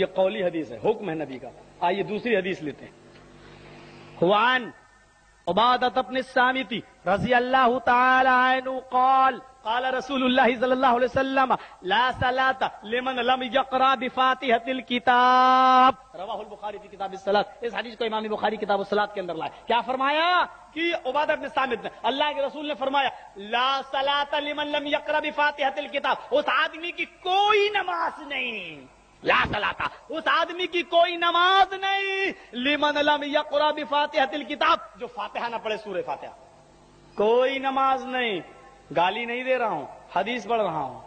یہ قولی حدیث ہے حکم ہے نبی کا آئیے دوسری حدیث لیتے ہیں حوان عبادت ابن السامیتی رضی اللہ تعالی عنہ قال قال رسول اللہ صلی اللہ علیہ وسلم لا صلاة لمن لم یقرا بفاتحة الكتاب رواہ البخاری کی کتاب السلاة اس حدیث کو امام بخاری کتاب السلاة کے اندر لائے کیا فرمایا کہ عبادت ابن السامیت نے اللہ کے رسول نے فرمایا لا صلاة لمن لم یقرا بفاتحة الكتاب اس آدمی کی کوئی نماز نہیں لا اس آدمی کی کوئی نماز نہیں لیمن الکتاب جو فاتحہ نہ پڑھے سورہ فاتحہ کوئی نماز نہیں گالی نہیں دے رہا ہوں حدیث پڑھ رہا ہوں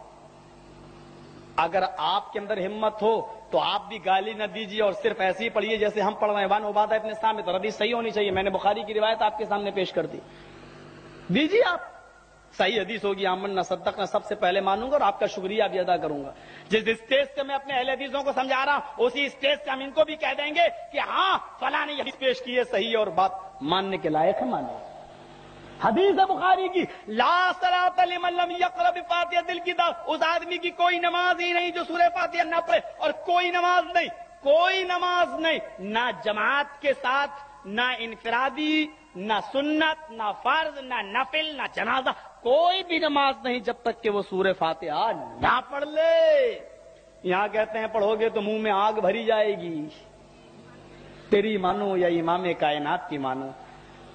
اگر آپ کے اندر ہمت ہو تو آپ بھی گالی نہ دیجیے اور صرف ایسے ہی پڑھیے جیسے ہم پڑھ رہے ہیں وان عبادہ اپنے سامنے تو ربیس صحیح ہونی چاہیے میں نے بخاری کی روایت آپ کے سامنے پیش کر دی دیجیے آپ صحیح حدیث ہوگی امن صدق نہ سب سے پہلے مانوں گا اور آپ کا شکریہ بھی ادا کروں گا جس اسٹیج سے میں اپنے اہل حدیثوں کو سمجھا رہا ہوں اسی اسٹیج سے ہم ان کو بھی کہہ دیں گے کہ ہاں فلاں نے حدیث پیش کی ہے صحیح اور بات ماننے کے لائق ہے مانے حدیث بخاری کی لا دل کی طرف اس آدمی کی کوئی نماز ہی نہیں جو سورہ فاتحہ نہ پڑھے اور کوئی نماز نہیں کوئی نماز نہیں نہ جماعت کے ساتھ نہ انفرادی نہ سنت نہ فرض نہ نفل نہ جنازہ کوئی بھی نماز نہیں جب تک کہ وہ سور فاتحہ نہ پڑھ لے یہاں کہتے ہیں پڑھو گے تو منہ میں آگ بھری جائے گی تیری مانو یا امام کائنات کی مانو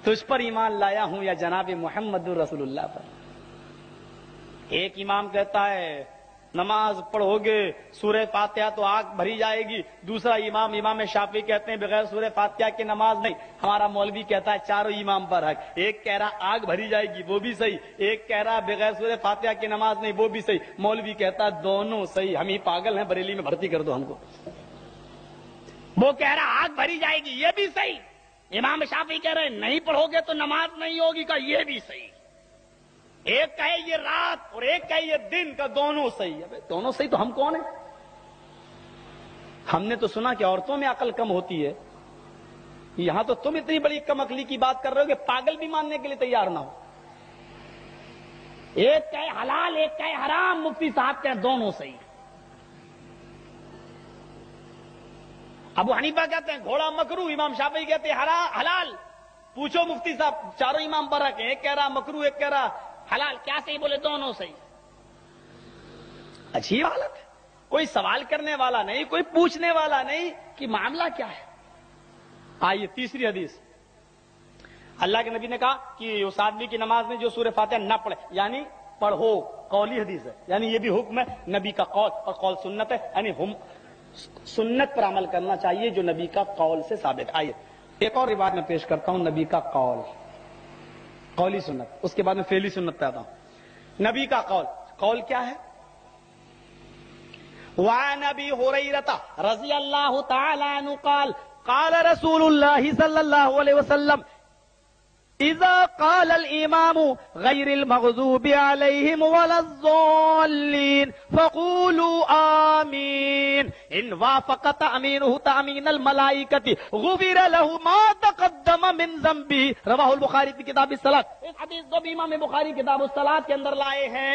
تجھ پر ایمان لایا ہوں یا جناب محمد الرسول اللہ پر ایک امام کہتا ہے نماز پڑھو گے سورہ فاتحہ تو آگ بھری جائے گی دوسرا امام امام شافی کہتے ہیں بغیر سورہ فاتحہ کی نماز نہیں ہمارا مولوی کہتا ہے چاروں امام پر حق ایک کہہ رہا آگ بھری جائے گی وہ بھی صحیح ایک کہہ رہا بغیر سورہ فاتحہ کی نماز نہیں وہ بھی صحیح مولوی کہتا ہے دونوں صحیح ہم ہی پاگل ہیں بریلی میں بھرتی کر دو ہم کو وہ کہہ رہا آگ بھری جائے گی یہ بھی صحیح امام شافی کہہ رہے نہیں پڑھو گے تو نماز نہیں ہوگی کا یہ بھی صحیح ایک کہے یہ رات اور ایک کہے یہ دن کا دونوں صحیح ہے دونوں صحیح تو ہم کون ہیں ہم نے تو سنا کہ عورتوں میں عقل کم ہوتی ہے یہاں تو تم اتنی بڑی کم عقلی کی بات کر رہے ہو کہ پاگل بھی ماننے کے لیے تیار نہ ہو ایک کہے حلال ایک حرام مفتی صاحب کہیں ابو حنیفہ کہتے ہیں گھوڑا مکرو امام شافعی کہتے ہیں حلال پوچھو مفتی صاحب چاروں امام برق ایک کہہ رہا مکرو ایک کہہ رہا حلال کیا صحیح بولے دونوں صحیح اچھی حالت کوئی سوال کرنے والا نہیں کوئی پوچھنے والا نہیں کہ معاملہ کیا ہے آئیے تیسری حدیث اللہ کے نبی نے کہا کہ اس آدمی کی نماز میں جو سورہ فاتحہ نہ پڑھے یعنی پڑھو قولی حدیث ہے یعنی یہ بھی حکم ہے نبی کا قول اور قول سنت ہے یعنی ہم سنت پر عمل کرنا چاہیے جو نبی کا قول سے ثابت آئیے ایک اور رواج میں پیش کرتا ہوں نبی کا قول قولی سنت اس کے بعد میں فیلی سنت پیدا ہوں نبی کا قول قول کیا ہے واہ نبی ہو رہی رتا رضی اللہ تعالی قال کال رسول اللہ صلی اللہ علیہ وسلم اذا قال الامام غير المغضوب عليهم ولا الضالين فقولوا امين ان وافق تامينه تامين الملائكه غفر له ما تقدم من ذنبه رواه البخاری کی کتاب الصلاۃ اس حدیث کو امام بخاری کتاب الصلاۃ کے اندر لائے ہیں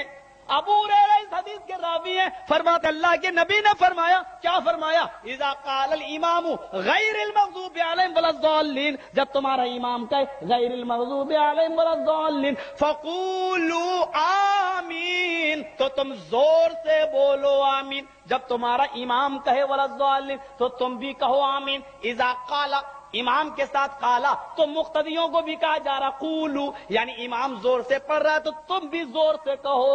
ابو اس حدیث کے راوی ہیں فرماتے اللہ کے نبی نے فرمایا کیا فرمایا اذا قال الامام غیر المغضوب علیہم ولا الضالین جب تمہارا امام کہے غیر المغضوب علیہم ولا الضالین فقولوا آمین تو تم زور سے بولو آمین جب تمہارا امام کہے ولا الضالین تو تم بھی کہو آمین اذا قال امام کے ساتھ کالا تو مقتدیوں کو بھی کہا جا رہا قولو یعنی امام زور سے پڑھ رہا ہے تو تم بھی زور سے کہو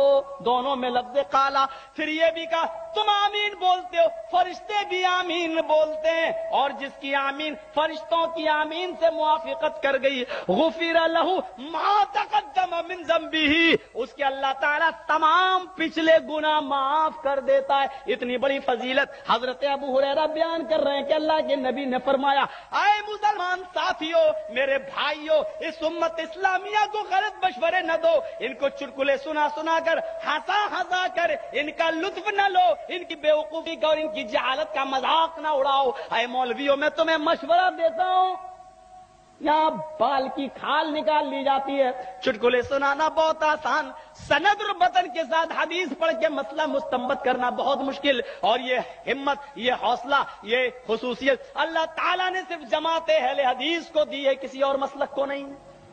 دونوں میں لفظ کالا پھر یہ بھی کہا تم آمین بولتے ہو فرشتے بھی آمین بولتے ہیں اور جس کی آمین فرشتوں کی آمین سے موافقت کر گئی غفیر لہو ما تقدم من زمبی اس کے اللہ تعالیٰ تمام پچھلے گنا معاف کر دیتا ہے اتنی بڑی فضیلت حضرت ابو حریرہ بیان کر رہے ہیں کہ اللہ کے نبی نے فرمایا اے مسلمان ساتھیوں میرے بھائیوں اس امت اسلامیہ کو غلط مشورے نہ دو ان کو چٹکلے سنا سنا کر ہسا ہنسا کر ان کا لطف نہ لو ان کی بیوقوفی کا اور ان کی جہالت کا مذاق نہ اڑاؤ اے مولویوں میں تمہیں مشورہ دیتا ہوں بال کی کھال نکال لی جاتی ہے چٹکلے سنانا بہت آسان سندر بطن کے ساتھ حدیث پڑھ کے مسئلہ مستمت کرنا بہت مشکل اور یہ ہمت یہ حوصلہ یہ خصوصیت اللہ تعالیٰ نے صرف جماعت اہل حدیث کو دی ہے کسی اور مسلک کو نہیں